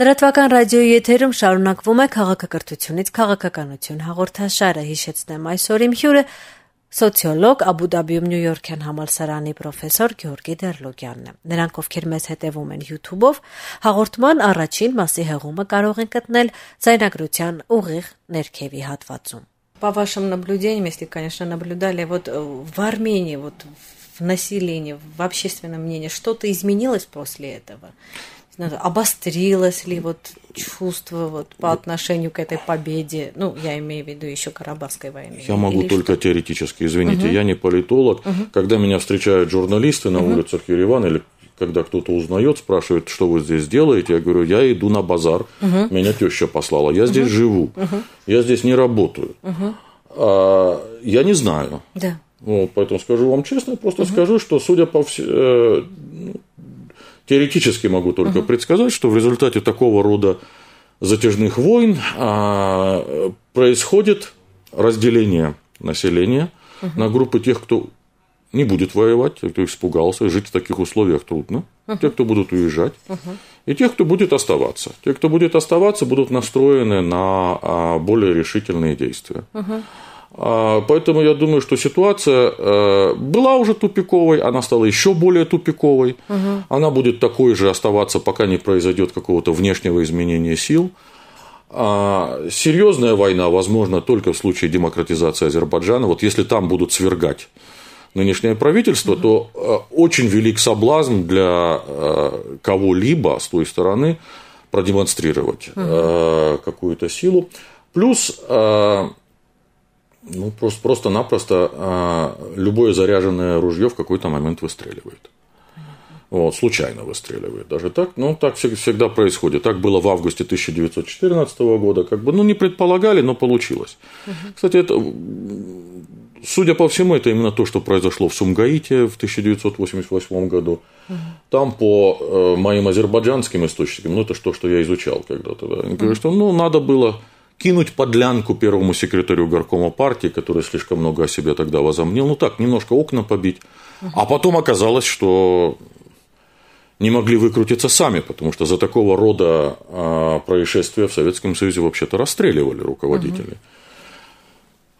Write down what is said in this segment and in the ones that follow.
Լրատվական ռադիոյի եթերում շարունակվում է քաղաքակրթությունից քաղաքականություն հաղորդաշարը հիշեցնեմ այսօր իմ հյուրը սոցիոլոգ Աբու Դաբիում Նյու Յորքյան համալսարանի պրոֆեսոր Գյորգի Դերլոգյանն է։ Նրանք ովքեր մեզ հետևում են YouTube-ով, հաղորդման առաջին մասի հեղումը կարող են գտնել զայնագրության ուղիղ ներքևի հատվածում։ По вашим наблюдениям, если, конечно, наблюдали, вот в э, Армении, вот в населении, в общественном мнении, что-то изменилось после этого? обострилось ли вот чувство вот по отношению к этой победе? Ну, я имею в виду еще Карабахской войны. Я могу только что? теоретически, извините, угу. я не политолог. Угу. Когда меня встречают журналисты на угу. улицах Еревана или когда кто-то узнает, спрашивает, что вы здесь делаете, я говорю, я иду на базар, угу. меня теща послала, я здесь угу. живу, угу. я здесь не работаю, угу. а, я не знаю. Да. Вот, поэтому скажу вам честно, просто угу. скажу, что судя по всему, э, Теоретически могу только угу. предсказать, что в результате такого рода затяжных войн а, происходит разделение населения угу. на группы тех, кто не будет воевать, кто испугался, жить в таких условиях трудно, угу. те, кто будут уезжать, угу. и тех, кто будет оставаться. Те, кто будет оставаться, будут настроены на а, более решительные действия. Угу. А, поэтому я думаю, что ситуация э, была уже тупиковой, она стала еще более тупиковой, угу. она будет такой же оставаться, пока не произойдет какого-то внешнего изменения сил. А, серьезная война возможна только в случае демократизации Азербайджана. Вот если там будут свергать нынешнее правительство, угу. то э, очень велик соблазн для э, кого-либо с той стороны продемонстрировать угу. какую-то силу. Плюс ну, просто, просто-напросто а, любое заряженное ружье в какой-то момент выстреливает. Вот, случайно выстреливает даже так. Ну, так всегда происходит. Так было в августе 1914 года. Как бы, ну, не предполагали, но получилось. Угу. Кстати, это, судя по всему, это именно то, что произошло в Сумгаите в 1988 году. Угу. Там, по э, моим азербайджанским источникам, ну, это то, что я изучал когда-то, да, они говорят, что ну, надо было кинуть подлянку первому секретарю горкома партии, который слишком много о себе тогда возомнил, ну так, немножко окна побить. А потом оказалось, что не могли выкрутиться сами, потому что за такого рода а, происшествия в Советском Союзе вообще-то расстреливали руководители.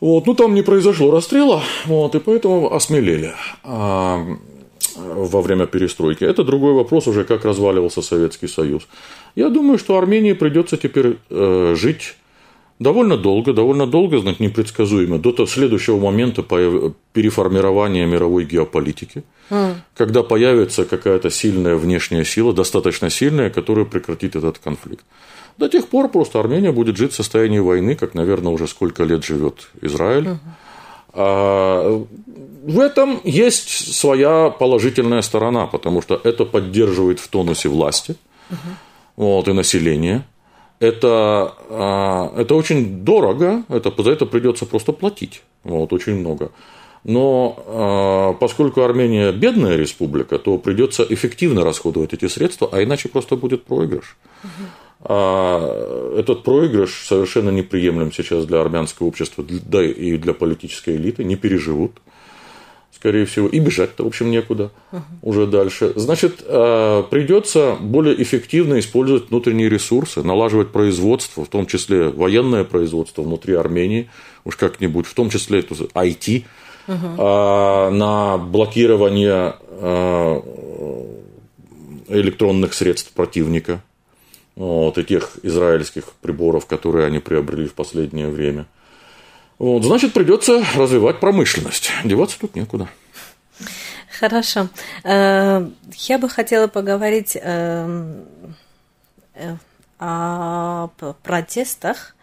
Угу. Вот, ну там не произошло расстрела, вот, и поэтому осмелели а, во время перестройки. Это другой вопрос уже, как разваливался Советский Союз. Я думаю, что Армении придется теперь э, жить Довольно долго, довольно долго, знак непредсказуемо, до того следующего момента переформирования мировой геополитики, mm. когда появится какая-то сильная внешняя сила, достаточно сильная, которая прекратит этот конфликт. До тех пор просто Армения будет жить в состоянии войны, как, наверное, уже сколько лет живет Израиль. Mm. А в этом есть своя положительная сторона, потому что это поддерживает в тонусе власти mm. вот, и население это, а, это очень дорого, это, за это придется просто платить, вот, очень много. Но а, поскольку Армения бедная республика, то придется эффективно расходовать эти средства, а иначе просто будет проигрыш. А этот проигрыш совершенно неприемлем сейчас для армянского общества, да и для политической элиты, не переживут скорее всего, и бежать-то, в общем, некуда uh-huh. уже дальше. Значит, э, придется более эффективно использовать внутренние ресурсы, налаживать производство, в том числе военное производство внутри Армении, уж как-нибудь, в том числе IT, uh-huh. А, на блокирование э, электронных средств противника, вот, и тех израильских приборов, которые они приобрели в последнее время – вот, значит, придется развивать промышленность. Деваться тут некуда. Хорошо. Э, я бы хотела поговорить э, э, о протестах.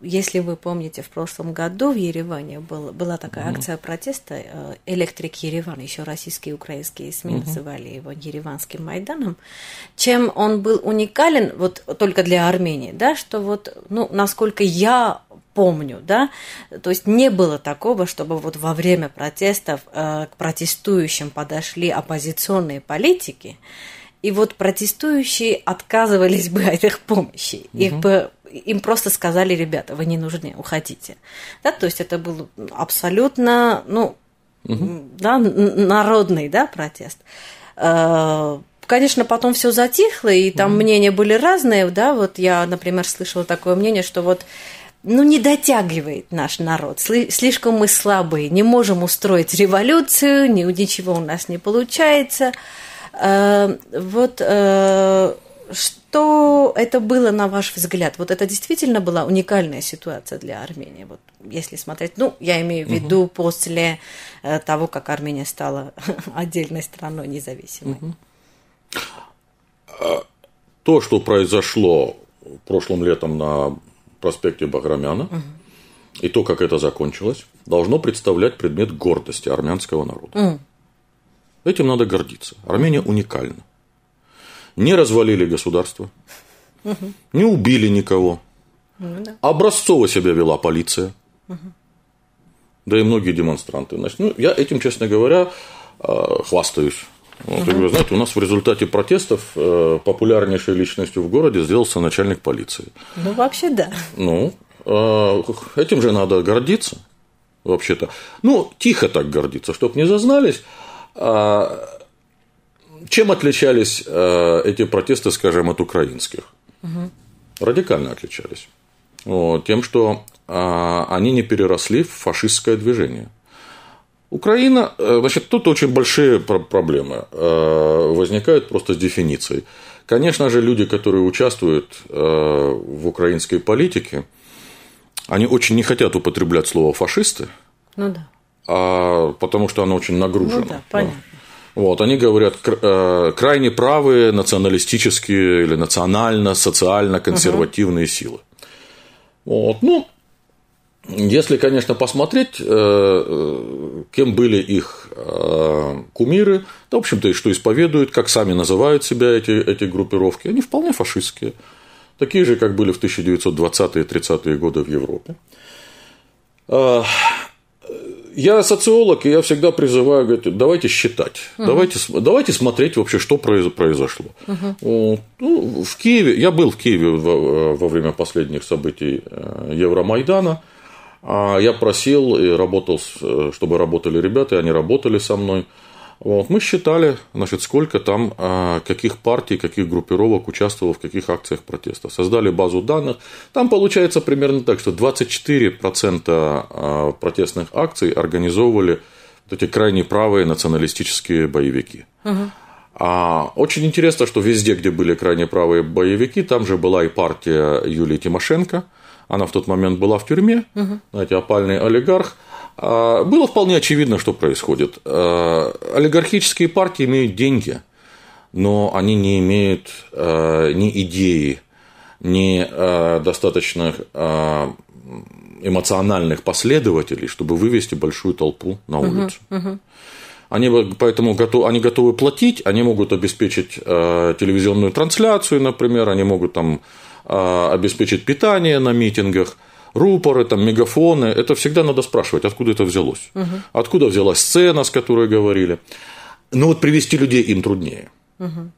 Если вы помните, в прошлом году в Ереване был, была такая mm-hmm. акция протеста «Электрик Ереван», еще российские и украинские СМИ mm-hmm. называли его «Ереванским Майданом». Чем он был уникален, вот только для Армении, да, что вот, ну, насколько я помню, да, то есть не было такого, чтобы вот во время протестов э, к протестующим подошли оппозиционные политики, и вот протестующие отказывались бы от их помощи, угу. их бы им просто сказали, ребята, вы не нужны, уходите. Да, то есть это был абсолютно, ну, угу. да, народный, да, протест. Э, конечно, потом все затихло, и там угу. мнения были разные, да, вот я, например, слышала такое мнение, что вот ну, не дотягивает наш народ. Слишком мы слабые, не можем устроить революцию, ничего у нас не получается. Э, вот э, что это было, на ваш взгляд? Вот это действительно была уникальная ситуация для Армении, вот если смотреть, ну, я имею в виду угу. после э, того, как Армения стала отдельной страной независимой. Угу. То, что произошло прошлым летом на проспекте Баграмяна. Угу. И то, как это закончилось, должно представлять предмет гордости армянского народа. Угу. Этим надо гордиться. Армения уникальна. Не развалили государство, угу. не убили никого. Ну, да. Образцово себя вела полиция. Угу. Да и многие демонстранты. Ну, я этим, честно говоря, э, хвастаюсь. Вот, угу. Ну, вы знаете, у нас в результате протестов э, популярнейшей личностью в городе сделался начальник полиции. Ну, вообще да. Ну, э, этим же надо гордиться, вообще-то. Ну, тихо так гордиться, чтобы не зазнались. А, чем отличались э, эти протесты, скажем, от украинских? Угу. Радикально отличались. Вот, тем, что а, они не переросли в фашистское движение. Украина, э, значит, тут очень большие проблемы э, возникают просто с дефиницией. Конечно же, люди, которые участвуют э, в украинской политике, они очень не хотят употреблять слово фашисты. Ну да. А, потому что оно очень нагружено. Ну да, понятно. Вот, они говорят крайне правые националистические или национально-социально-консервативные угу. силы. Вот, ну, если, конечно, посмотреть, э, э, кем были их э, кумиры, да, в общем-то, и что исповедуют, как сами называют себя эти, эти группировки, они вполне фашистские, такие же, как были в 1920-30-е е годы в Европе. Я социолог, и я всегда призываю, говорит, давайте считать, угу. давайте, давайте смотреть вообще, что произошло. Угу. Ну, в Киеве, я был в Киеве во время последних событий Евромайдана – а я просил и работал, э, чтобы работали ребята, и они работали со мной. Вот. Мы считали, значит, сколько там, а, каких партий, каких группировок участвовало в каких акциях протеста. Создали базу данных. Там получается примерно так, что 24% а, протестных акций организовывали вот эти крайне правые националистические боевики. Угу. А очень интересно, что везде, где были крайне правые боевики, там же была и партия Юлии Тимошенко. Она в тот момент была в тюрьме, угу. знаете, опальный олигарх. А, было вполне очевидно, что происходит. А, олигархические партии имеют деньги, но они не имеют а, ни идеи, ни достаточных эмоциональных последователей, чтобы вывести большую толпу на улицу. Угу, угу. Они поэтому готовы, они готовы платить, они могут обеспечить э, телевизионную трансляцию, например, они могут там э, обеспечить питание на митингах, рупоры, там мегафоны. Это всегда надо спрашивать, откуда это взялось, угу. откуда взялась сцена, с которой говорили. Но ну, вот привести людей им труднее. Угу.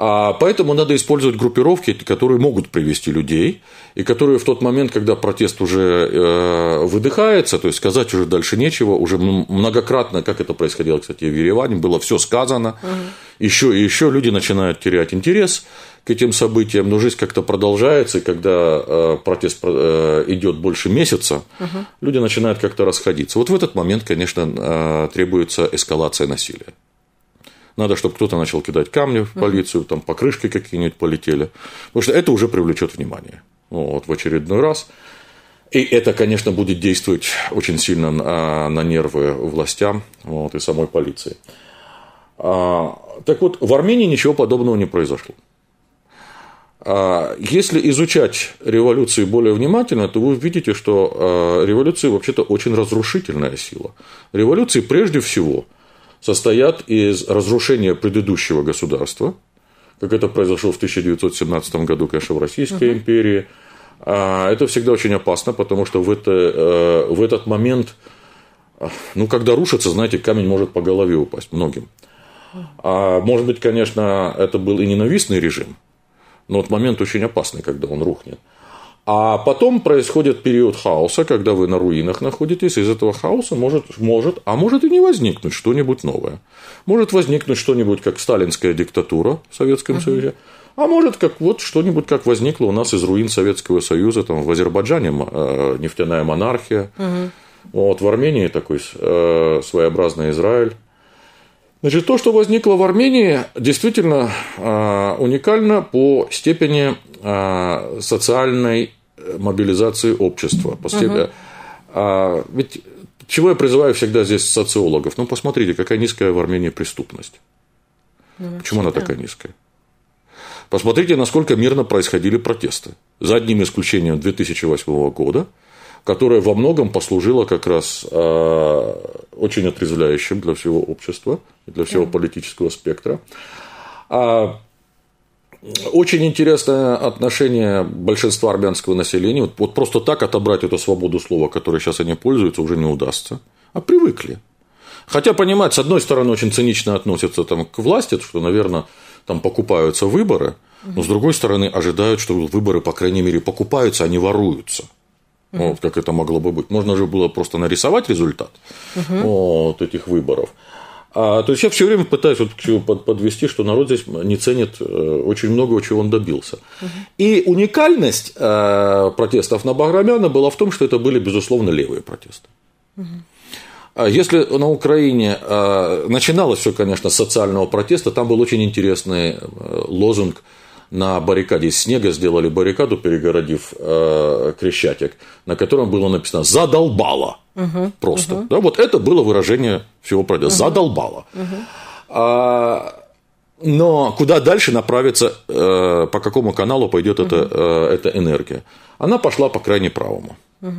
А, поэтому надо использовать группировки, которые могут привести людей, и которые в тот момент, когда протест уже э, выдыхается, то есть сказать уже дальше нечего, уже многократно, как это происходило, кстати, в Ереване, было все сказано, угу. еще и еще люди начинают терять интерес к этим событиям, но жизнь как-то продолжается, и когда э, протест э, идет больше месяца, угу. люди начинают как-то расходиться. Вот в этот момент, конечно, требуется эскалация насилия. Надо, чтобы кто-то начал кидать камни в полицию, там покрышки какие-нибудь полетели. Потому что это уже привлечет внимание. Вот в очередной раз. И это, конечно, будет действовать очень сильно на, на нервы властям вот, и самой полиции. А, так вот, в Армении ничего подобного не произошло. А, если изучать революции более внимательно, то вы увидите, что а, революция вообще-то очень разрушительная сила. Революции прежде всего – состоят из разрушения предыдущего государства, как это произошло в 1917 году, конечно, в Российской угу. империи. А, это всегда очень опасно, потому что в, это, э, в этот момент, э, ну, когда рушится, знаете, камень может по голове упасть многим. А может быть, конечно, это был и ненавистный режим, но вот момент очень опасный, когда он рухнет. А потом происходит период хаоса, когда вы на руинах находитесь, из этого хаоса может, может, а может и не возникнуть что-нибудь новое. Может возникнуть что-нибудь, как сталинская диктатура в Советском uh-huh. Союзе, а может, как вот что-нибудь, как возникло у нас из руин Советского Союза, там в Азербайджане э, нефтяная монархия, uh вот в Армении такой э, своеобразный Израиль. Значит, то, что возникло в Армении, действительно э, уникально по степени э, социальной мобилизации общества. После... Угу. А, ведь чего я призываю всегда здесь социологов? Ну, посмотрите, какая низкая в Армении преступность. Ну, Почему она да. такая низкая? Посмотрите, насколько мирно происходили протесты. За одним исключением 2008 года, которое во многом послужило как раз а, очень отрезвляющим для всего общества, для всего да. политического спектра. А очень интересное отношение большинства армянского населения. Вот, вот просто так отобрать эту свободу слова, которой сейчас они пользуются, уже не удастся. А привыкли. Хотя, понимать, с одной стороны, очень цинично относятся там, к власти, что, наверное, там покупаются выборы, но, с другой стороны, ожидают, что выборы, по крайней мере, покупаются, а не воруются. Вот как это могло бы быть. Можно же было просто нарисовать результат угу. вот этих выборов. А, то есть я все время пытаюсь вот подвести, что народ здесь не ценит э, очень много, чего он добился. Угу. И уникальность э, протестов на Баграмяна была в том, что это были, безусловно, левые протесты. Угу. Если на Украине э, начиналось все, конечно, с социального протеста, там был очень интересный лозунг на баррикаде из снега сделали баррикаду, перегородив э, Крещатик, на котором было написано «задолбало». Угу, Просто. Угу. Да, вот это было выражение всего пройдя Угу. «Задолбало». Угу. А, но куда дальше направится, э, по какому каналу пойдет угу. эта, э, эта энергия? Она пошла по крайне правому. Угу.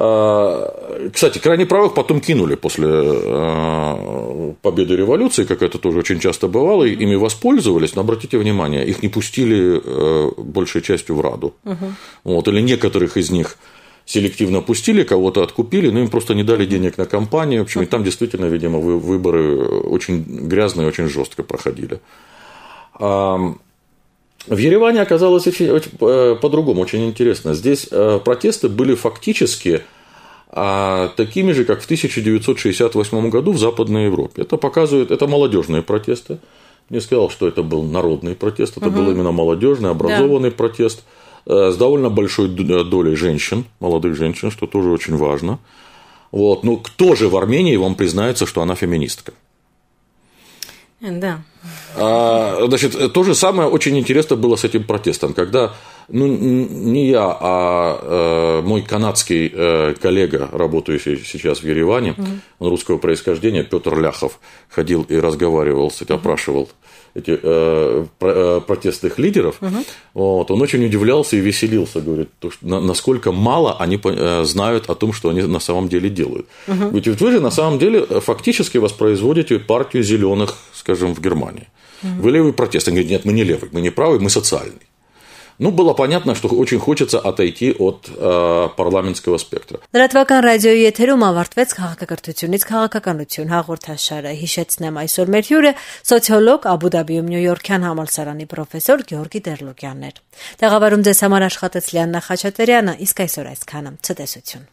А, кстати, крайне правых потом кинули после э, победы революции, как это тоже очень часто бывало, и ими воспользовались, но обратите внимание, их не пустили э, большей частью в Раду. Угу. Вот, или некоторых из них селективно пустили, кого-то откупили, но им просто не дали денег на компанию. В общем, и там действительно, видимо, выборы очень грязные, очень жестко проходили. В Ереване оказалось очень, очень, э, по-другому, очень интересно. Здесь э, протесты были фактически а, такими же, как в 1968 году в Западной Европе. Это показывает, это молодежные протесты. Не сказал, что это был народный протест, это угу. был именно молодежный, образованный да. протест э, с довольно большой долей женщин, молодых женщин, что тоже очень важно. Вот. Но ну, кто же в Армении вам признается, что она феминистка? Да. А, значит, то же самое очень интересно было с этим протестом, когда ну, не я, а э, мой канадский э, коллега, работающий сейчас в Ереване, mm-hmm. он русского происхождения, Петр Ляхов, ходил и разговаривал с этим, опрашивал эти, э, про, э, протестных лидеров, угу. вот, он очень удивлялся и веселился, говорит, то, что, на, насколько мало они э, знают о том, что они на самом деле делают. Угу. Ведь вы же на самом деле фактически воспроизводите партию зеленых, скажем, в Германии. Вы левый протест. Они говорят, нет, мы не левый, мы не правый, мы социальный. Ну, было понятно, что очень хочется отойти от э, парламентского спектра։ Լրատվական ռադիոյի եթերում ավարտվեց քաղաքակրթությունից քաղաքականություն հաղորդաշարը։ Հիշեցնեմ այսօր մեր հյուրը սոցիոլոգ Աբու Դաբիում Նյու Յորքյան համալսարանի պրոֆեսոր Գեորգի Դերլոկյանն էր։ Տեղաբարում ձեզ համար աշխատեց Լիաննա Խաչատրյանը, իսկ այսօր այսքանը՝ ցտեսություն։